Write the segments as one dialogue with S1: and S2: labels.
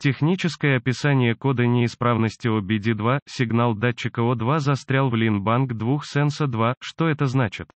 S1: Техническое описание кода неисправности OBD2, сигнал датчика O2 застрял в линбанк 2 сенса 2, что это значит?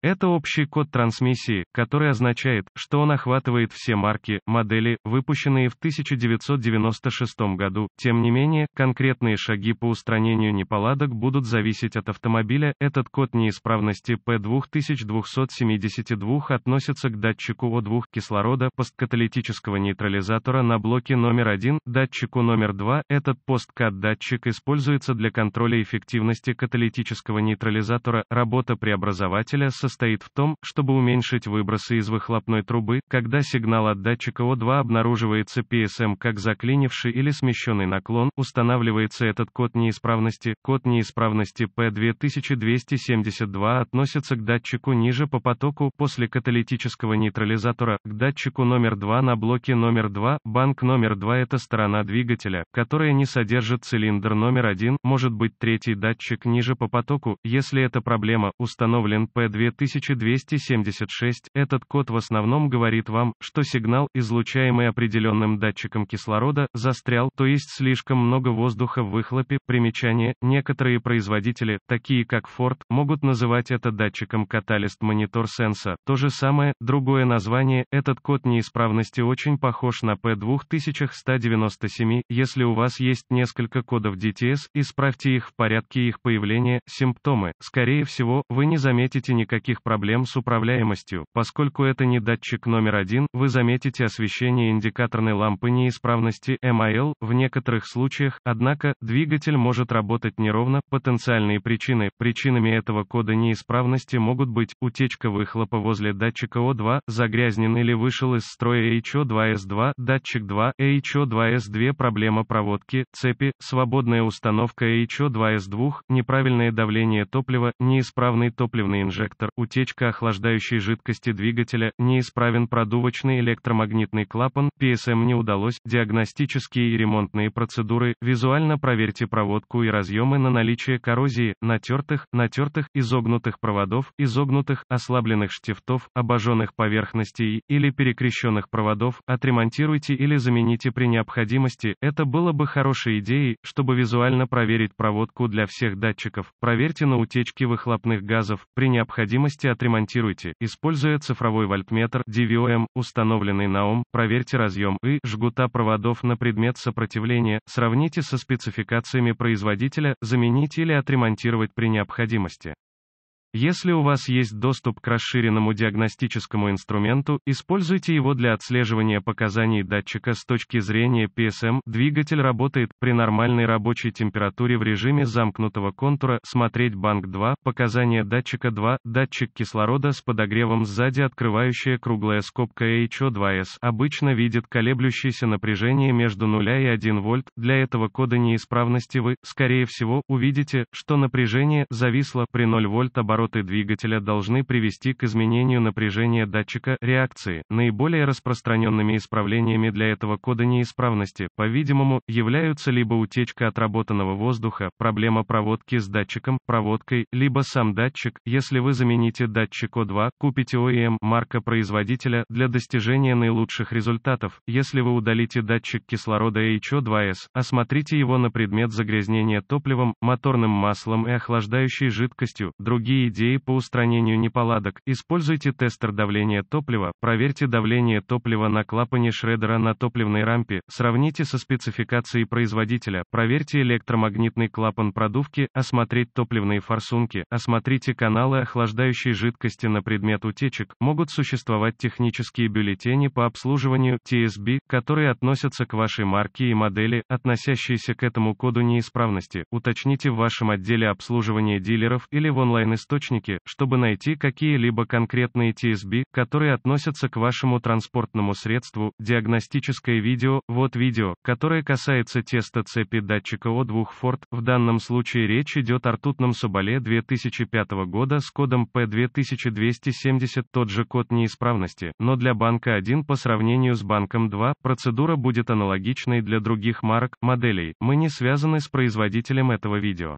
S1: Это общий код трансмиссии, который означает, что он охватывает все марки, модели, выпущенные в 1996 году. Тем не менее, конкретные шаги по устранению неполадок будут зависеть от автомобиля. Этот код неисправности P2272 относится к датчику О2 кислорода посткаталитического нейтрализатора на блоке номер 1, датчику номер 2. Этот посткат-датчик используется для контроля эффективности каталитического нейтрализатора. Работа преобразователя со состоит в том, чтобы уменьшить выбросы из выхлопной трубы, когда сигнал от датчика О2 обнаруживается PSM как заклинивший или смещенный наклон, устанавливается этот код неисправности. Код неисправности P2272 относится к датчику ниже по потоку после каталитического нейтрализатора, к датчику номер 2 на блоке номер 2, банк номер 2 это сторона двигателя, которая не содержит цилиндр номер 1, может быть третий датчик ниже по потоку, если эта проблема, установлен P2000 1276, этот код в основном говорит вам, что сигнал, излучаемый определенным датчиком кислорода, застрял, то есть слишком много воздуха в выхлопе. Примечание, некоторые производители, такие как Ford, могут называть это датчиком каталист монитор сенса. То же самое, другое название, этот код неисправности очень похож на P2197, если у вас есть несколько кодов DTS, исправьте их в порядке их появления, симптомы, скорее всего, вы не заметите никаких никаких проблем с управляемостью, поскольку это не датчик номер один, вы заметите освещение индикаторной лампы неисправности MIL а в некоторых случаях, однако, двигатель может работать неровно, потенциальные причины, причинами этого кода неисправности могут быть, утечка выхлопа возле датчика O2, загрязнен или вышел из строя HO2S2, датчик 2, HO2S2 проблема проводки, цепи, свободная установка HO2S2, неправильное давление топлива, неисправный топливный инжектор, утечка охлаждающей жидкости двигателя, неисправен продувочный электромагнитный клапан, PSM не удалось, диагностические и ремонтные процедуры, визуально проверьте проводку и разъемы на наличие коррозии, натертых, натертых, изогнутых проводов, изогнутых, ослабленных штифтов, обожженных поверхностей или перекрещенных проводов, отремонтируйте или замените при необходимости, это было бы хорошей идеей, чтобы визуально проверить проводку для всех датчиков, проверьте на утечки выхлопных газов, при необходимости необходимости отремонтируйте, используя цифровой вольтметр DVOM, установленный на ОМ, проверьте разъем и жгута проводов на предмет сопротивления, сравните со спецификациями производителя, заменить или отремонтировать при необходимости. Если у вас есть доступ к расширенному диагностическому инструменту, используйте его для отслеживания показаний датчика с точки зрения PSM. Двигатель работает при нормальной рабочей температуре в режиме замкнутого контура. Смотреть банк 2, показания датчика 2, датчик кислорода с подогревом сзади, открывающая круглая скобка HO2S, обычно видит колеблющееся напряжение между 0 и 1 вольт. Для этого кода неисправности вы, скорее всего, увидите, что напряжение зависло при 0 вольт оборот обороты двигателя должны привести к изменению напряжения датчика реакции. Наиболее распространенными исправлениями для этого кода неисправности, по-видимому, являются либо утечка отработанного воздуха, проблема проводки с датчиком, проводкой, либо сам датчик. Если вы замените датчик О2, купите OEM марка производителя для достижения наилучших результатов. Если вы удалите датчик кислорода HO2S, осмотрите его на предмет загрязнения топливом, моторным маслом и охлаждающей жидкостью. Другие идеи по устранению неполадок, используйте тестер давления топлива, проверьте давление топлива на клапане шредера на топливной рампе, сравните со спецификацией производителя, проверьте электромагнитный клапан продувки, осмотреть топливные форсунки, осмотрите каналы охлаждающей жидкости на предмет утечек, могут существовать технические бюллетени по обслуживанию TSB, которые относятся к вашей марке и модели, относящиеся к этому коду неисправности, уточните в вашем отделе обслуживания дилеров или в онлайн-источнике источники, чтобы найти какие-либо конкретные TSB, которые относятся к вашему транспортному средству, диагностическое видео, вот видео, которое касается теста цепи датчика О2 Ford, в данном случае речь идет о ртутном соболе 2005 года с кодом P2270, тот же код неисправности, но для банка 1 по сравнению с банком 2, процедура будет аналогичной для других марок, моделей, мы не связаны с производителем этого видео.